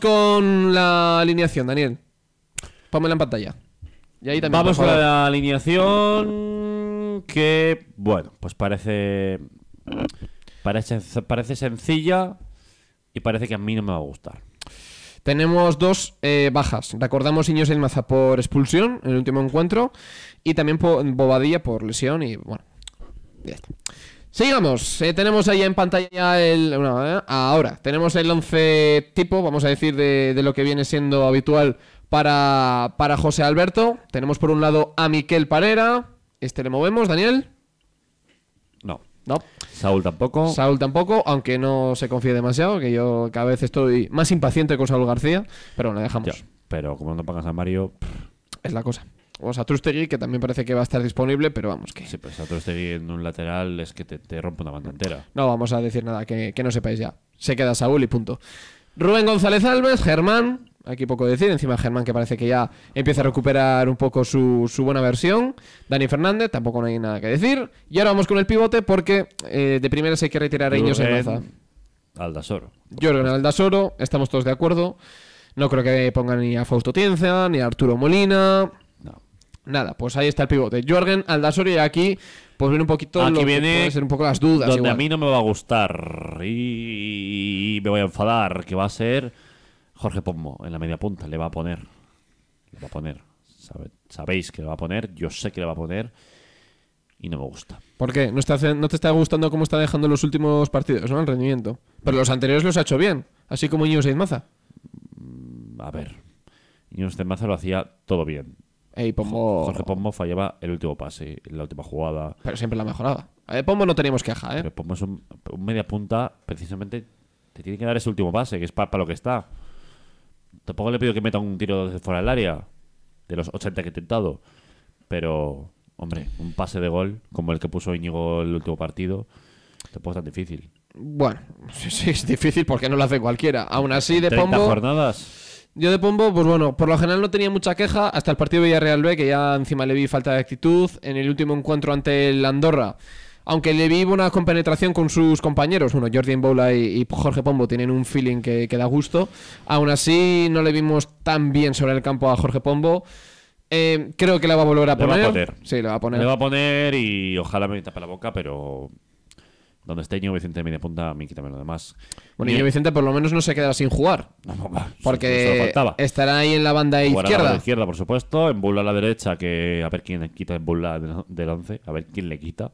con la alineación, Daniel. Pónmela en pantalla. Y ahí Vamos con la alineación que, bueno, pues parece, parece parece sencilla y parece que a mí no me va a gustar. Tenemos dos eh, bajas. Recordamos Iños Maza por expulsión en el último encuentro y también Bobadilla por lesión y bueno, ya Sigamos, eh, tenemos ahí en pantalla el... Bueno, eh, ahora, tenemos el 11 tipo, vamos a decir, de, lo que viene siendo habitual para, para, José Alberto. Tenemos por un lado a Miquel Parera, este le movemos, Daniel. No. No. Saúl tampoco. Saúl tampoco, aunque no se confíe demasiado, que yo cada vez estoy más impaciente con Saúl García, pero bueno, dejamos. pero como no pagas a Mario... Es la cosa. Vamos a Trustegui que también parece que va a estar disponible, pero vamos que... Sí, pues a Trustegui en un lateral es que te, te rompe una banda entera. No vamos a decir nada, que, no sepáis ya. Se queda Saúl y punto. Rubén González Alves, Germán, aquí poco decir. Encima Germán que parece que ya empieza a recuperar un poco su, buena versión. Dani Fernández, tampoco no hay nada que decir. Y ahora vamos con el pivote porque eh, de primera se hay que retirar a Iños Alda Aldasoro. Jorgen Aldasoro, estamos todos de acuerdo. No creo que pongan ni a Fausto Tienza, ni a Arturo Molina nada, pues ahí está el pivote. Jorgen Aldasori aquí, pues viene un poquito aquí viene ser un poco las dudas. Donde a mí no me va a gustar y me voy a enfadar, que va a ser Jorge Pombo en la media punta, le va a poner. Le va a poner. sabéis que le va a poner, yo sé que le va a poner y no me gusta. ¿Por qué? No, está, no te está gustando cómo está dejando los últimos partidos, ¿no? El rendimiento. Pero los anteriores los ha hecho bien, así como Iñigo Maza. Mm, a ver, Iñigo Maza lo hacía todo bien Jorge Pombo fallaba el último pase, la última jugada. Pero siempre la mejoraba. De eh, Pombo no teníamos queja, ¿eh? Pero Pombo es un, media punta, precisamente te tiene que dar ese último pase, que es para, lo que está. Tampoco le pido que meta un tiro fuera del área, de los 80 que he tentado Pero, hombre, un pase de gol como el que puso Íñigo el último partido, tampoco es tan difícil. Bueno, sí, sí, es difícil porque no lo hace cualquiera. Aún así, de 30 jornadas. Yo de Pombo, pues bueno, por lo general no tenía mucha queja hasta el partido Villarreal B, que ya encima le vi falta de actitud. En el último encuentro ante el Andorra, aunque le vi una compenetración con sus compañeros, bueno, Jordi Boula y, Jorge Pombo tienen un feeling que, da gusto. Aún así, no le vimos tan bien sobre el campo a Jorge Pombo. Eh, creo que la va a volver a poner. va a poner. Sí, le va a poner. Le va a poner y ojalá me tapa la boca, pero donde esté Ño Vicente media punta, a mí quítame lo demás. Bueno, Ño Vicente por lo menos no se quedará sin jugar. porque estará ahí en la banda izquierda. En la izquierda, por supuesto. En Bulla a la derecha, que a ver quién le quita en Bulla del 11, a ver quién le quita.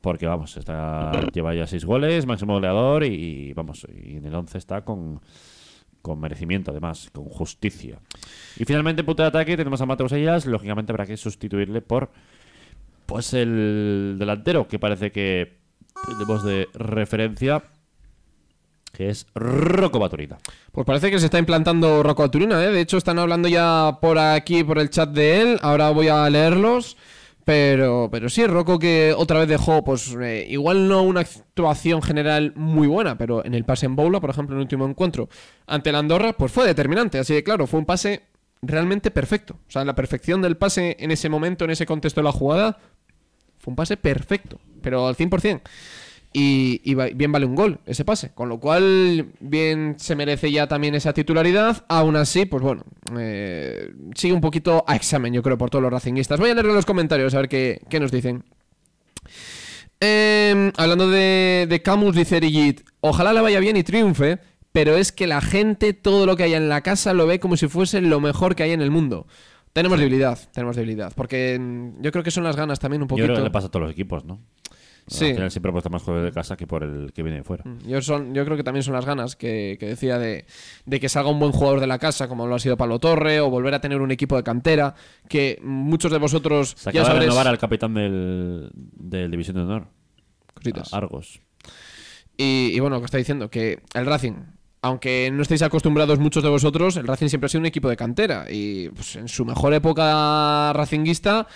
Porque vamos, está, lleva ya seis goles, máximo goleador y, vamos, y en el 11 está con, con merecimiento además, con justicia. Y finalmente en punta de ataque tenemos a Mateo Sellas. lógicamente habrá que sustituirle por pues el delantero que parece que tenemos de referencia que es Rocco Baturina. Pues parece que se está implantando Rocco Baturina, ¿eh? De hecho, están hablando ya por aquí, por el chat de él. Ahora voy a leerlos. Pero, pero sí, Rocco que otra vez dejó, pues eh, igual no una actuación general muy buena, pero en el pase en Boula, por ejemplo, en el último encuentro ante la Andorra, pues fue determinante. Así que claro, fue un pase realmente perfecto. O sea, la perfección del pase en ese momento, en ese contexto de la jugada, fue un pase perfecto, pero al 100%. Y, y, bien vale un gol ese pase. Con lo cual, bien se merece ya también esa titularidad. Aún así, pues bueno, eh, sigue un poquito a examen, yo creo, por todos los racinguistas. Voy a leer los comentarios a ver qué, nos dicen. Em, hablando de, Camus, dice Erigit, ojalá le vaya bien y triunfe, pero es que la gente, todo lo que haya en la casa, lo ve como si fuese lo mejor que hay en el mundo. Tenemos debilidad, tenemos debilidad. Porque mm, yo creo que son las ganas también un poquito. Yo creo que le pasa a todos los equipos, ¿no? Sí. Al final siempre apuesta más jugadores de casa que por el que viene de fuera. Mm, yo, son, yo creo que también son las ganas que, decía de, de, que salga un buen jugador de la casa, como lo ha sido Pablo Torre, o volver a tener un equipo de cantera, que muchos de vosotros. Se acaba renovar al capitán del, División de Honor. Cositas. Argos. Y, bueno, lo que está diciendo, que el Racing aunque no estéis acostumbrados muchos de vosotros, el Racing siempre ha sido un equipo de cantera. Y pues, en su mejor época racinguista,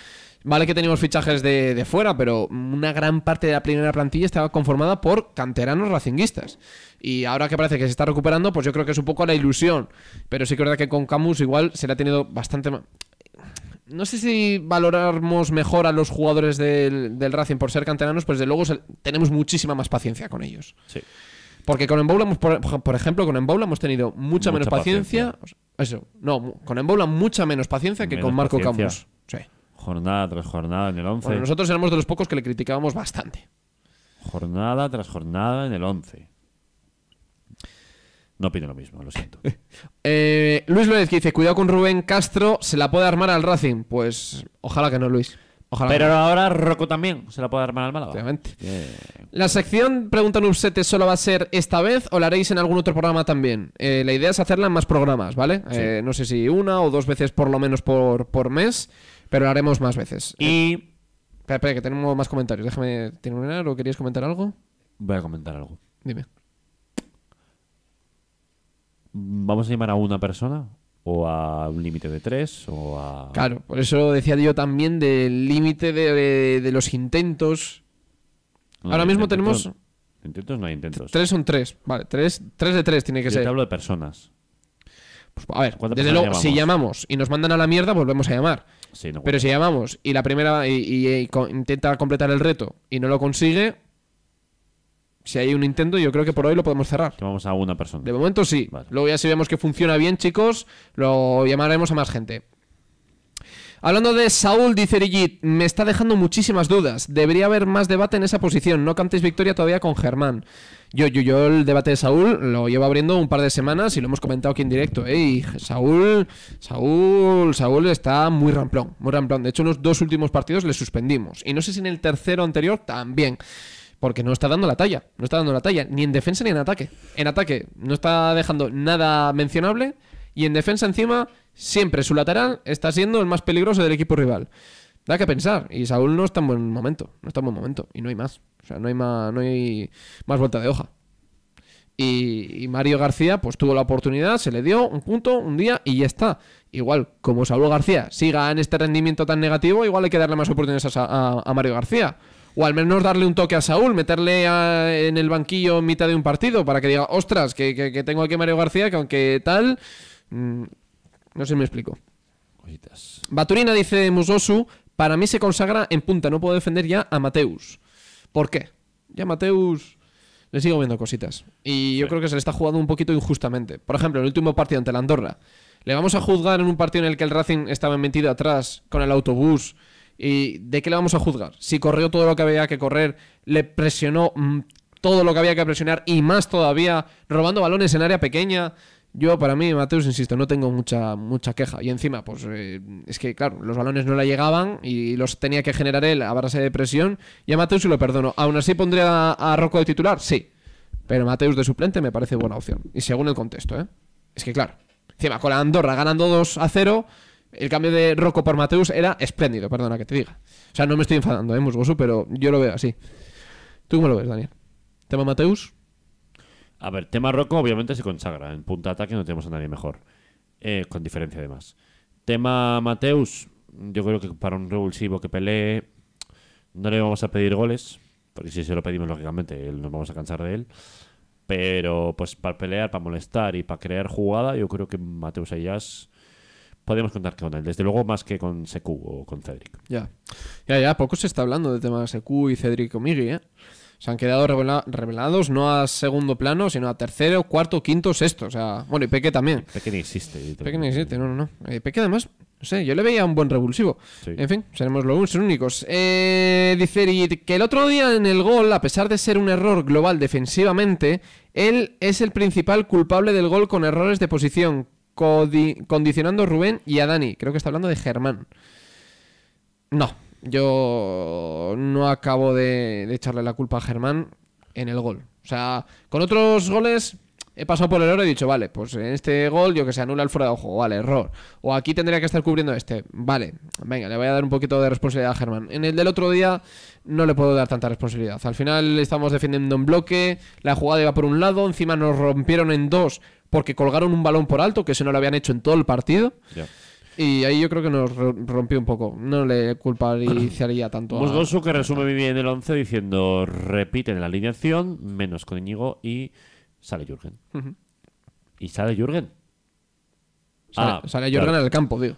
vale que teníamos fichajes de, fuera, pero una gran parte de la primera plantilla estaba conformada por canteranos racinguistas. Y ahora que parece que se está recuperando, pues yo creo que es un poco la ilusión. Pero sí que es que con Camus igual se le ha tenido bastante más no sé si valoramos mejor a los jugadores del, Racing por ser canteranos, pues desde luego tenemos muchísima más paciencia con ellos. Sí. Porque con Emboula, por, ejemplo, con Emboula hemos tenido mucha, menos paciencia. Eso, no, con Emboula mucha menos paciencia que con Marco Campos Camus. Jornada tras jornada en el 11. Bueno, nosotros éramos de los pocos que le criticábamos bastante. Jornada tras jornada en el 11. No opino lo mismo, lo siento. Eh, Luis López que dice, cuidado con Rubén Castro, se la puede armar al Racing. Pues ojalá que no, Luis. Pero ahora Rocco también se la puede armar al malo Obviamente. La sección Pregunta 7 solo va a ser esta vez o la haréis en algún otro programa también. Eh, la idea es hacerla en más programas, ¿vale? Eh, no sé si una o dos veces por lo menos por, mes, pero la haremos más veces. Y. Eh, espera, espera, que tenemos más comentarios. Déjame terminar o querías comentar algo. Voy a comentar algo. Dime. Vamos a llamar a una persona o a un límite de tres o a... Claro, por eso decía yo también del límite de, de, los intentos. Ahora mismo tenemos... Intentos no hay intentos. Tres son tres, vale, tres, tres de tres tiene que ser. Te hablo de personas. Pues, a ver, desde luego, si llamamos y nos mandan a la mierda, volvemos a llamar. Pero si llamamos y la primera y, eh, intenta completar el reto y no lo consigue, si hay un intento, yo creo que por hoy lo podemos cerrar. Llamamos a una persona. De momento sí. Luego ya si vemos que funciona bien, chicos, lo llamaremos a más gente. Hablando de Saúl, dice me está dejando muchísimas dudas. Debería haber más debate en esa posición. No cantéis victoria todavía con Germán. Yo, yo, yo el debate de Saúl lo llevo abriendo un par de semanas y lo hemos comentado aquí en directo. ¿eh? Saúl, Saúl, Saúl está muy ramplón, muy ramplón. De hecho, en los dos últimos partidos le suspendimos. Y no sé si en el tercero anterior también porque no está dando la talla, no está dando la talla, ni en defensa ni en ataque. En ataque no está dejando nada mencionable y en defensa encima siempre su lateral está siendo el más peligroso del equipo rival. Da que pensar y Saúl no está en buen momento, no está en buen momento y no hay más, o sea, no hay más, no hay más vuelta de hoja. Y, Mario García pues tuvo la oportunidad, se le dio un punto, un día y ya está. Igual, como Saúl García siga en este rendimiento tan negativo, igual hay que darle más oportunidades a Mario García o al menos darle un toque a Saúl, meterle en el banquillo en mitad de un partido para que diga, ostras, que, tengo aquí a Mario García, que aunque tal, mm, no sé si me explico. Baturina dice Musosu, para mí se consagra en punta, no puedo defender ya a Mateus. ¿Por qué? Ya Mateus le sigo viendo cositas. Y yo creo que se le está jugando un poquito injustamente. Por ejemplo, el último partido ante la Andorra. Le vamos a juzgar en un partido en el que el Racing estaba metido atrás con el autobús ¿Y de qué le vamos a juzgar? Si corrió todo lo que había que correr, le presionó mm, todo lo que había que presionar y más todavía, robando balones en área pequeña. Yo, para mí, Mateus, insisto, no tengo mucha, mucha queja. Y encima, pues eh, es que, claro, los balones no le llegaban y los tenía que generar él a base de presión. Y a Mateus lo perdono. ¿Aún así pondría a, Rocco de titular? Sí. Pero Mateus de suplente me parece buena opción. Y según el contexto, ¿eh? Es que, claro, encima con la Andorra ganando 2 a 0 el cambio de Rocco por Mateus era espléndido, perdona que te diga. O sea, no me estoy enfadando, ¿eh, Musgosu? Pero yo lo veo así. ¿Tú cómo lo ves, Daniel? ¿Tema Mateus? A ver, tema Rocco obviamente se consagra. En punta de ataque no tenemos a nadie mejor. Eh, con diferencia, además. Tema Mateus, yo creo que para un revulsivo que pelee no le vamos a pedir goles, porque si se lo pedimos, lógicamente, nos vamos a cansar de él. Pero pues para pelear, para molestar y para crear jugada, yo creo que Mateus Ayas podríamos contar con él, desde luego más que con Secu o con Cedric. Ya, ya, ya, poco se está hablando de de Secu y Cedric Omigui, ¿eh? se han quedado revelados no a segundo plano, sino a tercero, cuarto, quinto, sexto. O sea, bueno, y Peque también. Peque ni existe. Peque ni existe, no, no, no. Peque además, no sé, yo le veía un buen revulsivo. En fin, seremos los únicos. Eh, dice que el otro día en el gol, a pesar de ser un error global defensivamente, él es el principal culpable del gol con errores de posición condicionando a Rubén y a Dani. Creo que está hablando de Germán. No, yo no acabo de, echarle la culpa a Germán en el gol. O sea, con otros goles he pasado por el oro y he dicho, vale, pues en este gol yo que se anula el fuera de ojo, vale, error. O aquí tendría que estar cubriendo este, vale, venga, le voy a dar un poquito de responsabilidad a Germán. En el del otro día no le puedo dar tanta responsabilidad. Al final estamos defendiendo en bloque, la jugada iba por un lado, encima nos rompieron en dos porque colgaron un balón por alto, que eso no lo habían hecho en todo el partido. Y ahí yo creo que nos rompió un poco. No le culparía tanto. Musgosu que resume muy bien el 11 diciendo repiten la alineación, menos con Íñigo y sale Jürgen. Y sale Jürgen. Sale, ah, sale Jürgen en el campo, digo.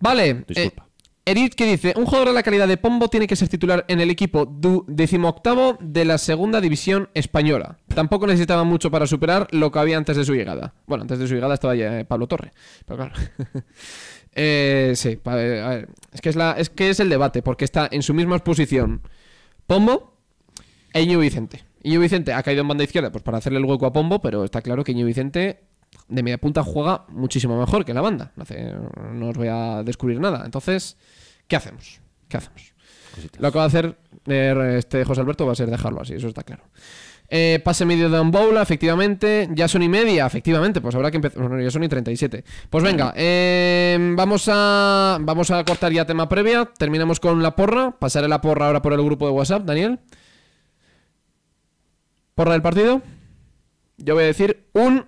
Vale. Disculpa. Eh, Eric que dice, un jugador de la calidad de Pombo tiene que ser titular en el equipo 18 decimoctavo de la segunda división española. Tampoco necesitaba mucho para superar lo que había antes de su llegada. Bueno, antes de su llegada estaba ya eh, Pablo Torre, pero claro. Eh, sí, eh, a ver, es, que es, la, es que es el debate, porque está en su misma posición Pombo e Ñu Vicente. Iñigo Vicente ha caído en banda izquierda pues para hacerle el hueco a Pombo, pero está claro que Ñu Vicente de media punta juega muchísimo mejor que la banda. No, os voy a descubrir nada. Entonces, ¿qué hacemos? ¿Qué hacemos? Lo que va a hacer eh, este José Alberto va a ser dejarlo así, eso está claro. Eh, pase medio de un bowl, efectivamente. Ya son y media, efectivamente. Pues habrá que empezar. Bueno, ya son y 37. Pues venga, em, vamos, a, vamos a cortar ya tema previa. Terminamos con la porra. Pasaré la porra ahora por el grupo de WhatsApp, Daniel. ¿Porra del partido? Yo voy a decir un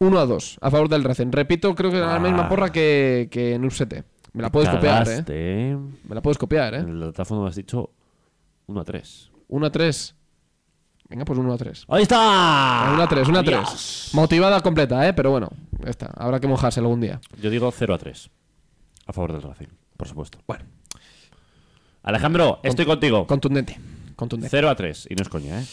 1 a 2 a favor del Racing. Repito, creo que era la misma ah. porra que, que en 7 Me la puedes copiar, ¿eh? Me la puedes copiar, ¿eh? En el datáfono me has dicho 1 a 3. 1 a 3. Venga, pues 1 a 3. ¡Ahí está! 1 a 3, 1 a 3. Motivada completa, ¿eh? Pero bueno, ya está. Habrá que mojarse algún día. Yo digo 0 a 3. A favor del Racing, por supuesto. Bueno. Alejandro, estoy contigo. Contundente. Contundente. 0 a 3. Y no es coña, ¿eh?